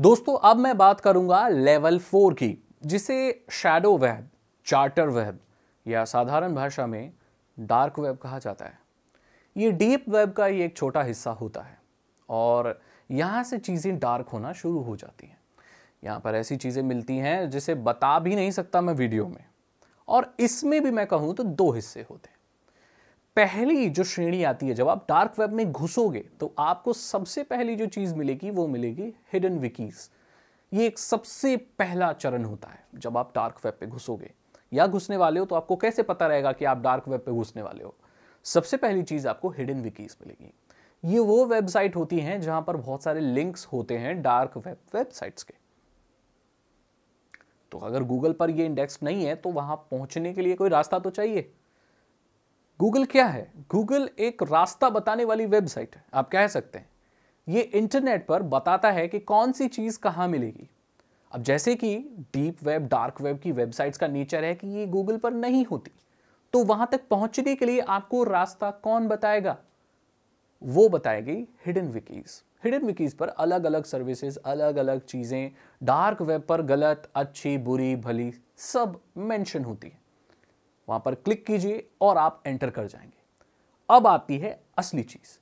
दोस्तों अब मैं बात करूंगा लेवल फोर की जिसे शैडो वेब चार्टर वेब या साधारण भाषा में डार्क वेब कहा जाता है ये डीप वेब का ही एक छोटा हिस्सा होता है और यहाँ से चीज़ें डार्क होना शुरू हो जाती हैं यहाँ पर ऐसी चीज़ें मिलती हैं जिसे बता भी नहीं सकता मैं वीडियो में और इसमें भी मैं कहूँ तो दो हिस्से होते हैं पहली जो श्रेणी आती है जब आप डार्क वेब में घुसोगे तो आपको सबसे पहली जो चीज़ मिलेगी वो मिलेगी हिडन विकीज़ ये एक सबसे पहला चरण होता है जब आप डार्क वेब पे घुसोगे या घुसने वाले हो तो आपको कैसे पता रहेगा कि आप डार्क वेब पे घुसने वाले हो सबसे पहली चीज़ आपको हिडन विकीज़ मिलेगी ये वो वेबसाइट होती हैं जहां पर बहुत सारे लिंक्स होते हैं डार्क वेब वेबसाइट्स के तो अगर गूगल पर ये इंडेक्स नहीं है तो वहां पहुंचने के लिए कोई रास्ता तो चाहिए गूगल क्या है गूगल एक रास्ता बताने वाली वेबसाइट है आप कह सकते हैं ये इंटरनेट पर बताता है कि कौन सी चीज़ कहाँ मिलेगी अब जैसे कि डीप वेब डार्क वेब की वेबसाइट्स का नेचर है कि ये गूगल पर नहीं होती तो वहां तक पहुंचने के लिए आपको रास्ता कौन बताएगा वो बताएगी हिडन विकीज़ हिडन विकीज़ पर अलग अलग सर्विसेज अलग अलग चीज़ें डार्क वेब पर गलत अच्छी बुरी भली सब मेंशन होती है वहां पर क्लिक कीजिए और आप एंटर कर जाएंगे अब आती है असली चीज़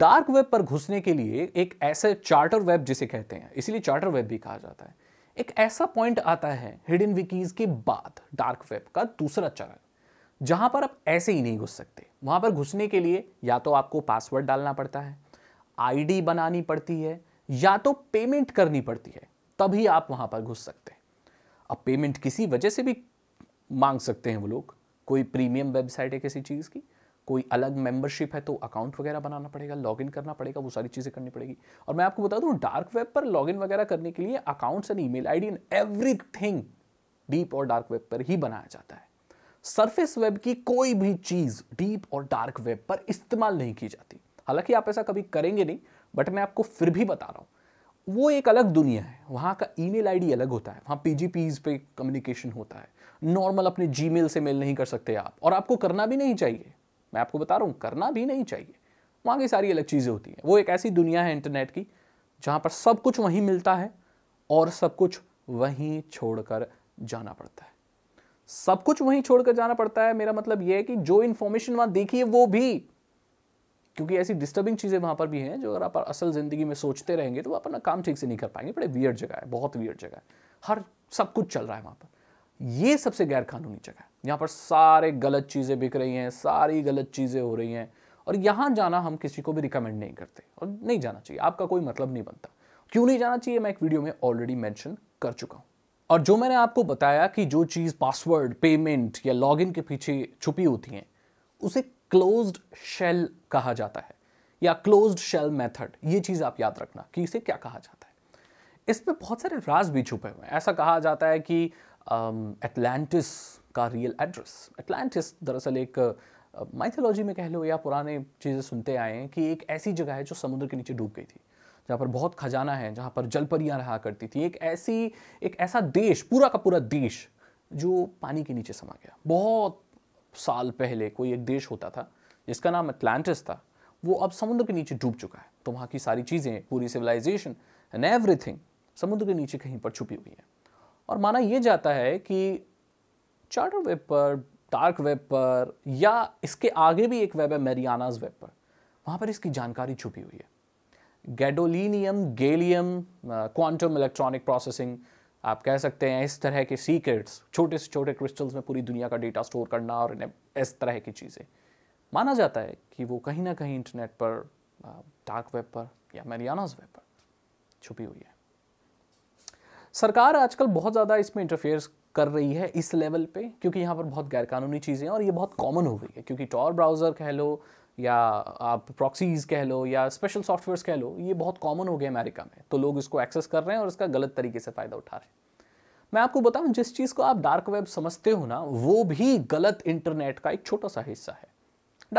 डार्क वेब पर घुसने के लिए एक ऐसे चार्टर वेब जिसे कहते हैं इसलिए चार्टर वेब भी कहा जाता है एक ऐसा पॉइंट आता है हिडन विकीज के बाद डार्क वेब का दूसरा चरण जहां पर आप ऐसे ही नहीं घुस सकते वहां पर घुसने के लिए या तो आपको पासवर्ड डालना पड़ता है आईडी बनानी पड़ती है या तो पेमेंट करनी पड़ती है तभी आप वहां पर घुस सकते हैं अब पेमेंट किसी वजह से भी मांग सकते हैं वो लोग कोई प्रीमियम वेबसाइट है किसी चीज़ की कोई अलग मेंबरशिप है तो अकाउंट वगैरह बनाना पड़ेगा लॉगिन करना पड़ेगा वो सारी चीज़ें करनी पड़ेगी और मैं आपको बता दूँ डार्क वेब पर लॉगिन वगैरह करने के लिए accounts and email ID and thing deep और डार्क वेब पर ही बनाया जाता है सरफेस वेब की कोई भी चीज़ डीप और डार्क वेब पर इस्तेमाल नहीं की जाती हालांकि आप ऐसा कभी करेंगे नहीं बट मैं आपको फिर भी बता रहा हूँ वो एक अलग दुनिया है वहाँ का ईमेल आईडी अलग होता है वहाँ पी पे कम्युनिकेशन होता है नॉर्मल अपने जी से मेल नहीं कर सकते आप और आपको करना भी नहीं चाहिए मैं आपको बता रहा हूँ करना भी नहीं चाहिए वहाँ की सारी अलग चीज़ें होती हैं वो एक ऐसी दुनिया है इंटरनेट की जहाँ पर सब कुछ वहीं मिलता है और सब कुछ वहीं छोड़कर जाना पड़ता है सब कुछ वहीं छोड़कर जाना पड़ता है मेरा मतलब यह है कि जो इन्फॉर्मेशन वहाँ देखी है वो भी क्योंकि ऐसी डिस्टर्बिंग चीज़ें वहाँ पर भी हैं जो अगर आप असल ज़िंदगी में सोचते रहेंगे तो आप अपना काम ठीक से नहीं कर पाएंगे बड़े वियर्ड जगह है बहुत वियर्ड जगह है हर सब कुछ चल रहा है वहाँ पर ये सबसे गैर कानूनी जगह है यहाँ पर सारे गलत चीज़ें बिक रही हैं सारी गलत चीज़ें हो रही हैं और यहाँ जाना हम किसी को भी रिकमेंड नहीं करते और नहीं जाना चाहिए आपका कोई मतलब नहीं बनता क्यों नहीं जाना चाहिए मैं एक वीडियो में ऑलरेडी मैंशन कर चुका हूँ और जो मैंने आपको बताया कि जो चीज़ पासवर्ड पेमेंट या लॉगिन के पीछे छुपी होती हैं उसे क्लोज्ड शेल कहा जाता है या क्लोज्ड शेल मेथड ये चीज़ आप याद रखना कि इसे क्या कहा जाता है इसमें बहुत सारे राज भी छुपे हुए हैं ऐसा कहा जाता है कि एटलांटिस का रियल एड्रेस एटलांटिस दरअसल एक माइथोलॉजी में कह लो या पुराने चीज़ें सुनते आए हैं कि एक ऐसी जगह है जो समुद्र के नीचे डूब गई थी जहाँ पर बहुत खजाना है जहाँ पर जलपरियाँ रहा करती थी एक ऐसी एक ऐसा देश पूरा का पूरा देश जो पानी के नीचे समा गया बहुत साल पहले कोई एक देश होता था जिसका नाम अटलांटिस था वो अब समुद्र के नीचे डूब चुका है तो वहाँ की सारी चीज़ें पूरी सिविलाइजेशन एंड एवरीथिंग समुद्र के नीचे कहीं पर छुपी हुई है और माना यह जाता है कि चार्टर वेब पर डार्क वेब पर या इसके आगे भी एक वेब है मेरियानाज वेब पर वहाँ पर इसकी जानकारी छुपी हुई है gadolinium gallium quantum electronic processing आप कह सकते हैं इस तरह के सीक्रेट्स छोटे से छोटे क्रिस्टल्स में पूरी दुनिया का डेटा स्टोर करना और इस तरह की चीज़ें माना जाता है कि वो कहीं ना कहीं इंटरनेट पर डार्क वेब पर या मेरियानाज वेब पर छुपी हुई है सरकार आजकल बहुत ज़्यादा इसमें इंटरफेयर कर रही है इस लेवल पे क्योंकि यहाँ पर बहुत गैरकानूनी चीज़ें हैं और ये बहुत कॉमन हो गई है क्योंकि टॉर ब्राउज़र कह लो या आप प्रॉक्सीज कह लो या स्पेशल सॉफ्टवेयर्स कह लो ये बहुत कॉमन हो गया अमेरिका में तो लोग इसको एक्सेस कर रहे हैं और इसका गलत तरीके से फ़ायदा उठा रहे हैं मैं आपको बताऊं जिस चीज़ को आप डार्क वेब समझते हो ना वो भी गलत इंटरनेट का एक छोटा सा हिस्सा है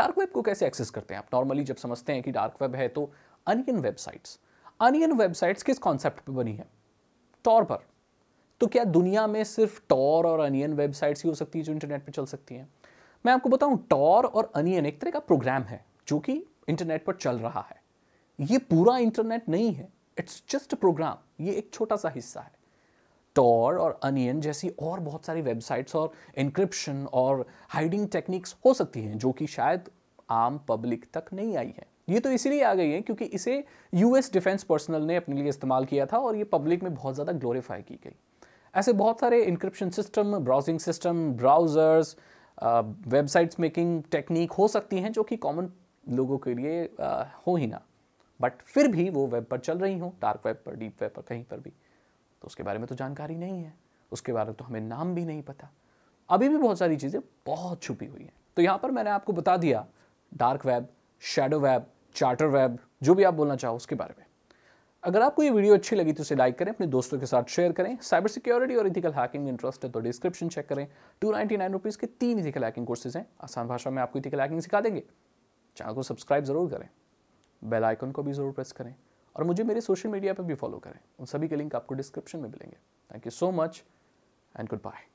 डार्क वेब को कैसे एक्सेस करते हैं आप नॉर्मली जब समझते हैं कि डार्क वेब है तो अनियन वेबसाइट्स अनियन वेबसाइट्स किस कॉन्सेप्ट पर बनी है टॉर पर तो क्या दुनिया में सिर्फ टॉर और अनियन वेबसाइट्स ही हो सकती है जो इंटरनेट पर चल सकती हैं मैं आपको बताऊं टॉर और अनियन एक तरह का प्रोग्राम है जो कि इंटरनेट पर चल रहा है ये पूरा इंटरनेट नहीं है इट्स जस्ट प्रोग्राम ये एक छोटा सा हिस्सा है टॉर और अनियन जैसी और बहुत सारी वेबसाइट्स और इंक्रिप्शन और हाइडिंग टेक्निक्स हो सकती हैं जो कि शायद आम पब्लिक तक नहीं आई है ये तो इसीलिए आ गई है क्योंकि इसे यूएस डिफेंस पर्सनल ने अपने लिए इस्तेमाल किया था और ये पब्लिक में बहुत ज़्यादा ग्लोरीफाई की गई ऐसे बहुत सारे encryption system browsing system browsers websites making technique हो सकती हैं जो कि कॉमन लोगों के लिए uh, हो ही ना बट फिर भी वो वेब पर चल रही हों डार्क वेब पर डीप वेब पर कहीं पर भी तो उसके बारे में तो जानकारी नहीं है उसके बारे में तो हमें नाम भी नहीं पता अभी भी बहुत सारी चीज़ें बहुत छुपी हुई हैं तो यहाँ पर मैंने आपको बता दिया dark web shadow web charter web जो भी आप बोलना चाहो उसके बारे में अगर आपको ये वीडियो अच्छी लगी तो इसे लाइक करें अपने दोस्तों के साथ शेयर करें साइबर सिक्योरिटी और इथिकल हैकिंग में इंटरेस्ट है तो डिस्क्रिप्शन चेक करें टू नाइन्टी नाइन रुपीज़ के तीन इथिकल हैकिंग कोर्सेज हैं आसान भाषा में आपको इथिकल हैकिंग सिखा देंगे चैनल को सब्सक्राइब ज़रूर करें बेल आइकन को भी ज़रूर प्रेस करें और मुझे मेरे सोशल मीडिया पर भी फॉलो करें उन सभी के लिंक आपको डिस्क्रिप्शन में मिलेंगे thank you so much and good bye